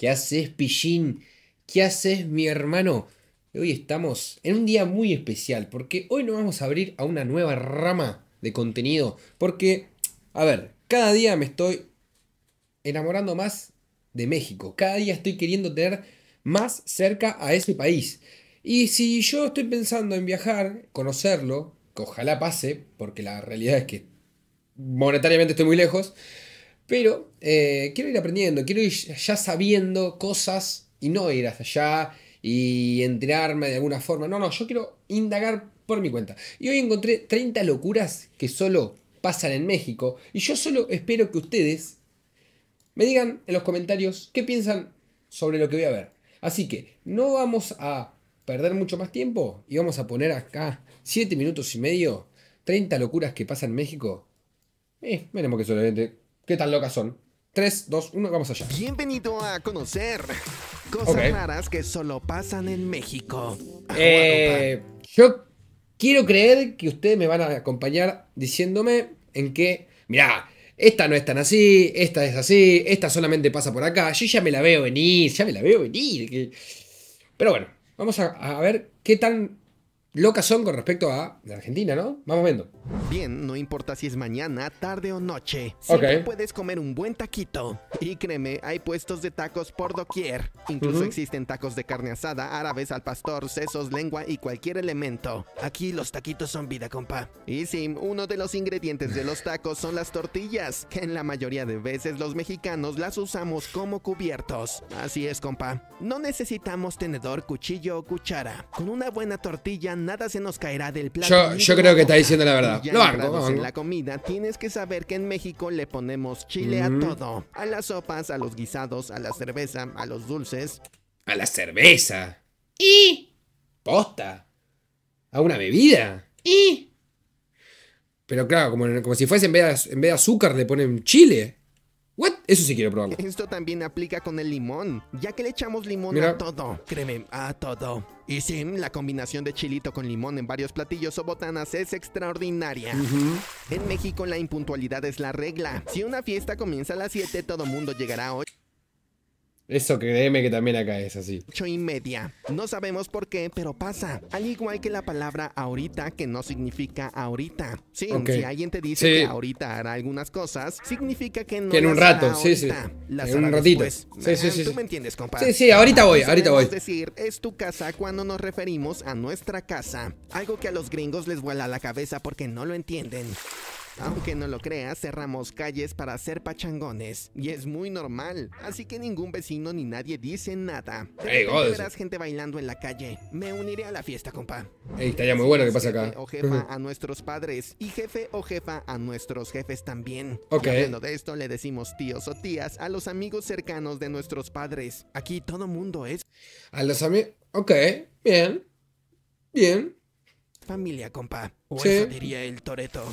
¿Qué haces, Pillín? ¿Qué haces, mi hermano? Hoy estamos en un día muy especial porque hoy nos vamos a abrir a una nueva rama de contenido. Porque, a ver, cada día me estoy enamorando más de México. Cada día estoy queriendo tener más cerca a ese país. Y si yo estoy pensando en viajar, conocerlo, que ojalá pase, porque la realidad es que monetariamente estoy muy lejos, pero eh, quiero ir aprendiendo, quiero ir ya sabiendo cosas y no ir hasta allá y enterarme de alguna forma. No, no, yo quiero indagar por mi cuenta. Y hoy encontré 30 locuras que solo pasan en México. Y yo solo espero que ustedes me digan en los comentarios qué piensan sobre lo que voy a ver. Así que no vamos a perder mucho más tiempo y vamos a poner acá 7 minutos y medio, 30 locuras que pasan en México. Eh, veremos que solamente qué tan locas son. 3, 2, 1, vamos allá. Bienvenido a conocer cosas raras que solo pasan en México. Eh, yo quiero creer que ustedes me van a acompañar diciéndome en qué... mirá, esta no es tan así, esta es así, esta solamente pasa por acá. Yo ya me la veo venir, ya me la veo venir. Pero bueno, vamos a, a ver qué tan locas son con respecto a la Argentina, ¿no? Vamos viendo. Bien, no importa si es mañana, tarde o noche. Siempre puedes comer un buen taquito. Y créeme, hay puestos de tacos por doquier. Incluso existen tacos de carne asada, árabes, al pastor, sesos, lengua y cualquier elemento. Aquí los taquitos son vida, compa. Y sí, uno de los ingredientes de los tacos son las tortillas, que en la mayoría de veces los mexicanos las usamos como cubiertos. Así es, compa. No necesitamos tenedor, cuchillo o cuchara. Con una buena tortilla nada se nos caerá del plato. Yo, creo que está diciendo la verdad. Lo banco, En la comida tienes que saber que en México le ponemos chile a todo. A las sopas, a los guisados, a la cerveza, a los dulces. A la cerveza. Y... Posta. A una bebida. Y... Pero claro, como, como si fuese en en vez de azúcar le ponen chile. Eso sí quiero probarlo. Esto también aplica con el limón, ya que le echamos limón a todo. Créeme, a todo. Y sí, la combinación de chilito con limón en varios platillos o botanas es extraordinaria. En México la impuntualidad es la regla. Si una fiesta comienza a las 7, todo mundo llegará a 8. Eso créeme que también acá es así. Ocho y media. No sabemos por qué, pero pasa. Al igual que la palabra ahorita, que no significa ahorita. Sí, si alguien te dice que ahorita hará algunas cosas, significa que no. en un rato, sí, sí. en un ratito. Sí, sí, sí. Tú me entiendes, compadre. Sí, sí, ahorita voy, ahorita voy. Es decir, es tu casa cuando nos referimos a nuestra casa. Algo que a los gringos les vuela la cabeza porque no lo entienden. Aunque no lo creas, cerramos calles para hacer pachangones y es muy normal, así que ningún vecino ni nadie dice nada. Hey, verás gente bailando en la calle. Me uniré a la fiesta, compa. Ey, está ya muy bueno que pasa acá. O jefa a nuestros padres y jefe o jefa a nuestros jefes también. Ok. Hablando de esto, le decimos tíos o tías a los amigos cercanos de nuestros padres. Aquí todo mundo es. A los amigos. Ok, bien. Bien. Familia, compa. O eso diría el Toreto.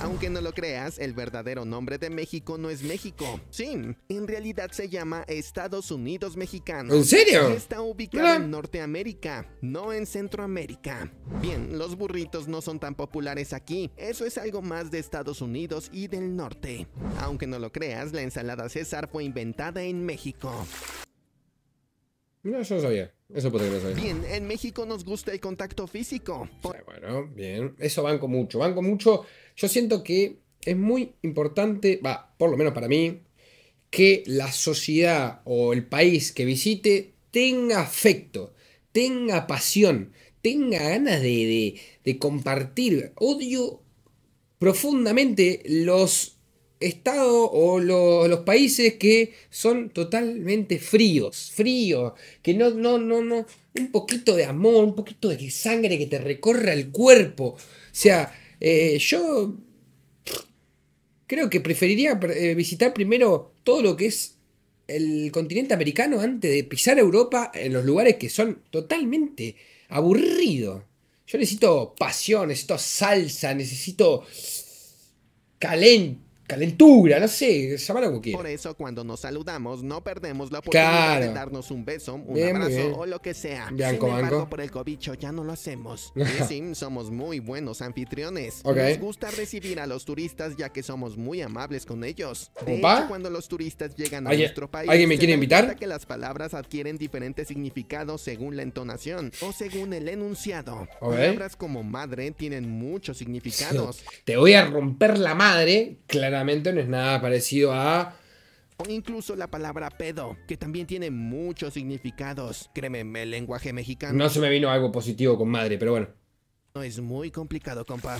Aunque no lo creas, el verdadero nombre de México no es México. Sí, en realidad se llama Estados Unidos Mexicano. ¿En serio? Está ubicado en Norteamérica, no en Centroamérica. Bien, los burritos no son tan populares aquí. Eso es algo más de Estados Unidos y del norte. Aunque no lo creas, la ensalada César fue inventada en México eso no sabía. Eso podría que Bien, en México nos gusta el contacto físico. bueno, bien. Eso banco mucho. Banco mucho. Yo siento que es muy importante, va, por lo menos para mí, que la sociedad o el país que visite tenga afecto, tenga pasión, tenga ganas de compartir. Odio profundamente los Estado o los países que son totalmente fríos, fríos, que no, no, no, no, un poquito de amor, un poquito de sangre que te recorra el cuerpo. O sea, eh, yo creo que preferiría eh, visitar primero todo lo que es el continente americano antes de pisar Europa en los lugares que son totalmente aburridos. Yo necesito pasión, necesito salsa, necesito calente calentura, no sé, lo que quieras. Por eso cuando nos saludamos no perdemos la oportunidad de darnos un beso, un abrazo o lo que sea. Sin embargo, por el cobicho ya no lo hacemos. sí, somos muy buenos anfitriones. Nos gusta recibir a los turistas ya que somos muy amables con ellos. De hecho, cuando los turistas llegan a nuestro país, ¿alguien me quiere invitar? que las palabras adquieren diferentes significados según la entonación o según el enunciado. Las Palabras como madre tienen muchos significados. Te voy a romper la madre, claramente no es nada parecido a... O incluso la palabra pedo, que también tiene muchos significados. Créeme, el lenguaje mexicano... No se me vino algo positivo con madre, pero bueno. No es muy complicado, compa.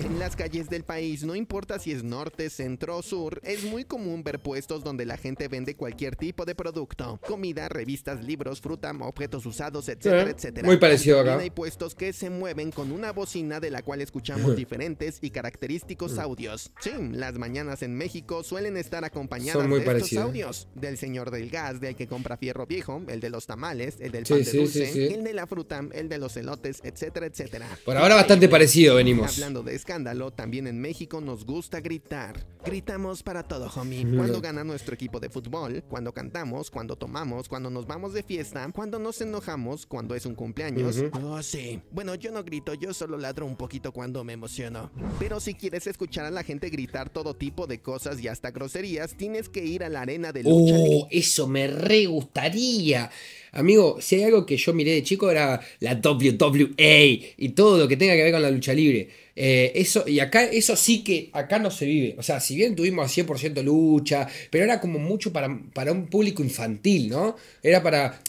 En las calles del país, no importa si es norte, centro o sur, es muy común ver puestos donde la gente vende cualquier tipo de producto. Comida, revistas, libros, fruta, objetos usados, etcétera, etcétera. Muy parecido acá. Hay puestos que se mueven con una bocina de la cual escuchamos diferentes y característicos mm. audios. Sí, las mañanas en México suelen estar acompañadas de estos audios. Del señor del gas, del que compra fierro viejo, el de los tamales, el del pan de dulce, el de la fruta, el de los elotes, etcétera, etcétera. Por ahora bastante parecido venimos. Hablando de escándalo, también en México nos gusta gritar. Gritamos para todo, homie. Cuando gana nuestro equipo de fútbol, cuando cantamos, cuando tomamos, cuando nos vamos de fiesta, cuando nos enojamos, cuando es un cumpleaños. Uh sí. Bueno, yo no grito, yo solo ladro un poquito cuando me emociono. Pero si quieres escuchar a la gente gritar todo tipo de cosas y hasta groserías, tienes que ir a la arena de lucha. Oh, eso me re gustaría. Amigo, si hay algo que yo miré de chico era la WWE y todo lo que tenga que ver con la lucha libre. Eh, eso, y acá, eso sí que acá no se vive. O sea, si bien tuvimos a 100% lucha, pero era como mucho para, un público infantil, ¿no? Era para,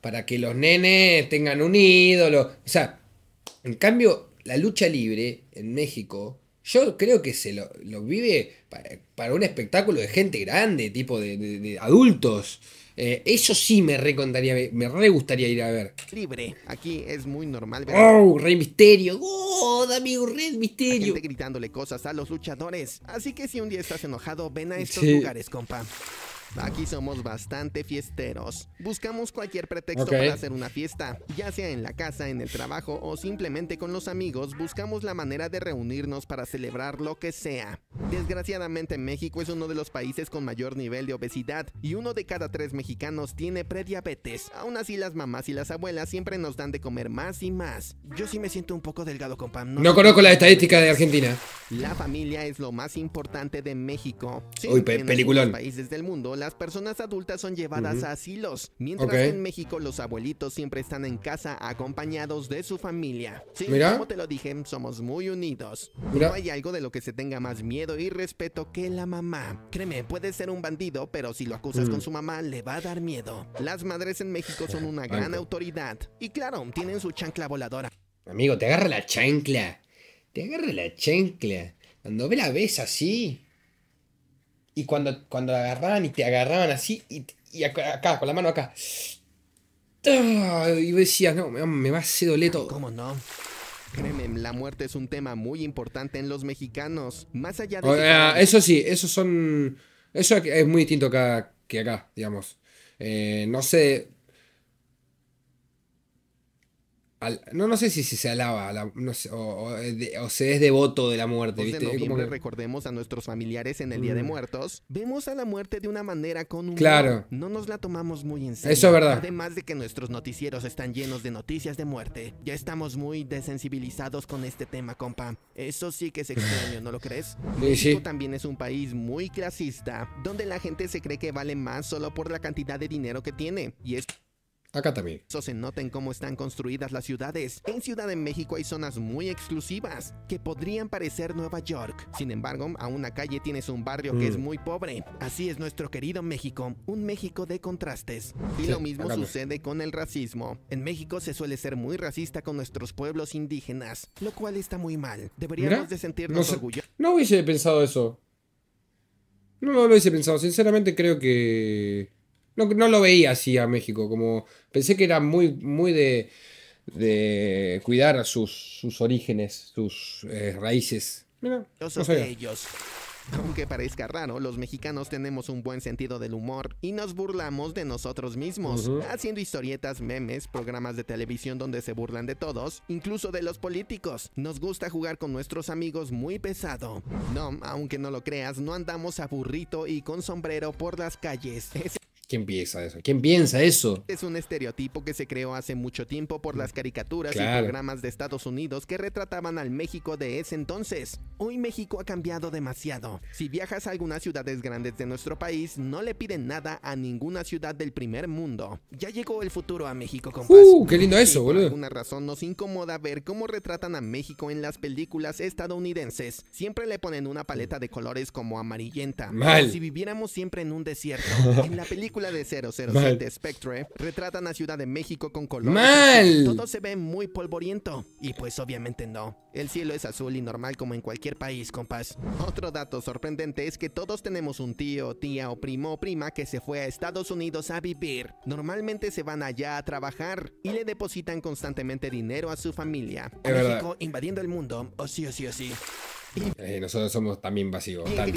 para, que los nenes tengan un ídolo. O sea, en cambio, la lucha libre en México, yo creo que se lo, vive para, un espectáculo de gente grande, tipo de adultos. Eh, eso sí me re me gustaría ir a ver. Libre, aquí es muy normal ¡Oh! ¡Rey Misterio! ¡Oh! amigo, Rey Misterio! Gente gritándole cosas a los luchadores. Así que si un día estás enojado, ven a estos lugares, compa. Aquí somos bastante fiesteros. Buscamos cualquier pretexto para hacer una fiesta, ya sea en la casa, en el trabajo o simplemente con los amigos, buscamos la manera de reunirnos para celebrar lo que sea. Desgraciadamente México es uno de los países con mayor nivel de obesidad y uno de cada tres mexicanos tiene prediabetes. Aún así las mamás y las abuelas siempre nos dan de comer más y más. Yo sí me siento un poco delgado con No, conozco la estadística de Argentina. La familia es lo más importante de México. Sí, Uy, en peliculón. países del mundo las personas adultas son llevadas a asilos, mientras que en México los abuelitos siempre están en casa acompañados de su familia. Sí, como te lo dije, somos muy unidos. No hay algo de lo que se tenga más miedo y respeto que la mamá. Créeme, puede ser un bandido, pero si lo acusas con mm. su mamá le va a dar miedo. Las madres en México son una gran autoridad. Y claro, tienen su chancla voladora. Amigo, te agarra la chancla. Te agarra la chancla. Cuando ve la ves así, y cuando, cuando agarraban y te agarraban así, y, acá, con la mano acá. Y decía no, me va a hacer doler ¿Cómo no? Créeme, la muerte es un tema muy importante en los mexicanos. Más allá de. eso sí, eso son. Eso es muy distinto acá que acá, digamos. Eh, no sé no, no sé si, si se alaba la, o, eh, o, se es devoto de la muerte. ¿viste? Como recordemos a nuestros familiares en el Día de mm. Muertos. Vemos a la muerte de una manera con un... Claro. No nos la tomamos muy en serio. Eso es verdad. Además de que nuestros noticieros están llenos de noticias de muerte. Ya estamos muy desensibilizados con este tema, compa. Eso sí que es extraño, ¿no lo crees? Sí, México también es un país muy clasista, donde la gente se cree que vale más solo por la cantidad de dinero que tiene. Y es... Acá también. Se noten cómo están construidas las ciudades. En Ciudad de México hay zonas muy exclusivas que podrían parecer Nueva York. Sin embargo, a una calle tienes un barrio que es mm. muy pobre. Así es nuestro querido México, un México de contrastes. Y lo mismo sucede con el racismo. En México se suele ser muy racista con nuestros pueblos indígenas, lo cual está muy mal. Deberíamos de sentirnos orgullosos. No hubiese pensado eso. No, no lo hubiese pensado. Sinceramente creo que no, lo veía así a México, como pensé que era muy, muy de, de cuidar sus, sus orígenes, sus eh, raíces. Mira, de ellos. Aunque parezca raro, los mexicanos tenemos un buen sentido del humor y nos burlamos de nosotros mismos, haciendo historietas, memes, programas de televisión donde se burlan de todos, incluso de los políticos. Nos gusta jugar con nuestros amigos muy pesado. No, aunque no lo creas, no andamos a burrito y con sombrero por las calles. Es ¿Quién piensa eso? ¿Quién piensa eso? Es un estereotipo que se creó hace mucho tiempo por las caricaturas y programas de Estados Unidos que retrataban al México de ese entonces. Hoy México ha cambiado demasiado. Si viajas a algunas ciudades grandes de nuestro país, no le piden nada a ninguna ciudad del primer mundo. Ya llegó el futuro a México, compas. ¡Uh, qué lindo eso, boludo! Por alguna razón nos incomoda ver cómo retratan a México en las películas estadounidenses. Siempre le ponen una paleta de colores como amarillenta. Como si viviéramos siempre en un desierto. En la película de 007 Spectre retratan a Ciudad de México con colores. ¡Mal! Todo se ve muy polvoriento. Y pues obviamente no. El cielo es azul y normal como en cualquier país, compás. Otro dato sorprendente es que todos tenemos un tío, tía o primo o prima que se fue a Estados Unidos a vivir. Normalmente se van allá a trabajar y le depositan constantemente dinero a su familia. México invadiendo el mundo, o oh, sí, o oh, sí, o oh, sí. Eh, nosotros somos también vacíos eh,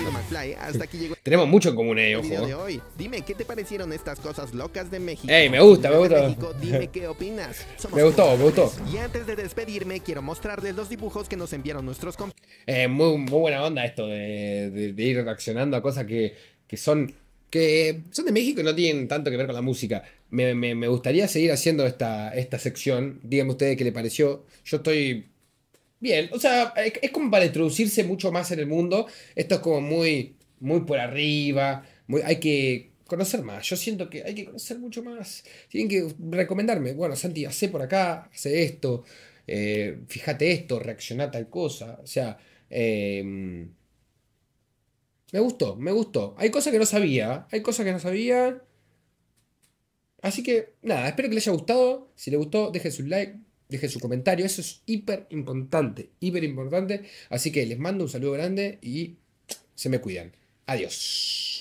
Tenemos mucho en común eh, ellos. ojo Dime qué te parecieron estas cosas locas de México. me gusta, me gusta. dime qué opinas. me gustó, me gustó. Y antes de despedirme, quiero mostrarles los dibujos que nos enviaron nuestros compañeros. Eh, muy, muy, buena onda esto de, ir reaccionando a cosas que, que son que son de México y no tienen tanto que ver con la música. Me, me gustaría seguir haciendo esta, esta sección. Díganme ustedes qué le pareció. Yo estoy Bien, o sea, es como para introducirse mucho más en el mundo. Esto es como muy, muy por arriba, hay que conocer más. Yo siento que hay que conocer mucho más. Tienen que recomendarme, bueno, Santi, hace por acá, hace esto, eh, fíjate esto, reacciona a tal cosa. O sea, em, me gustó, me gustó. Hay cosas que no sabía, hay cosas que no sabía. Así que, nada, espero que les haya gustado. Si les gustó, dejen su like, dejen su comentario. Eso es hiper importante, hiper importante. Así que les mando un saludo grande y se me cuidan. Adiós.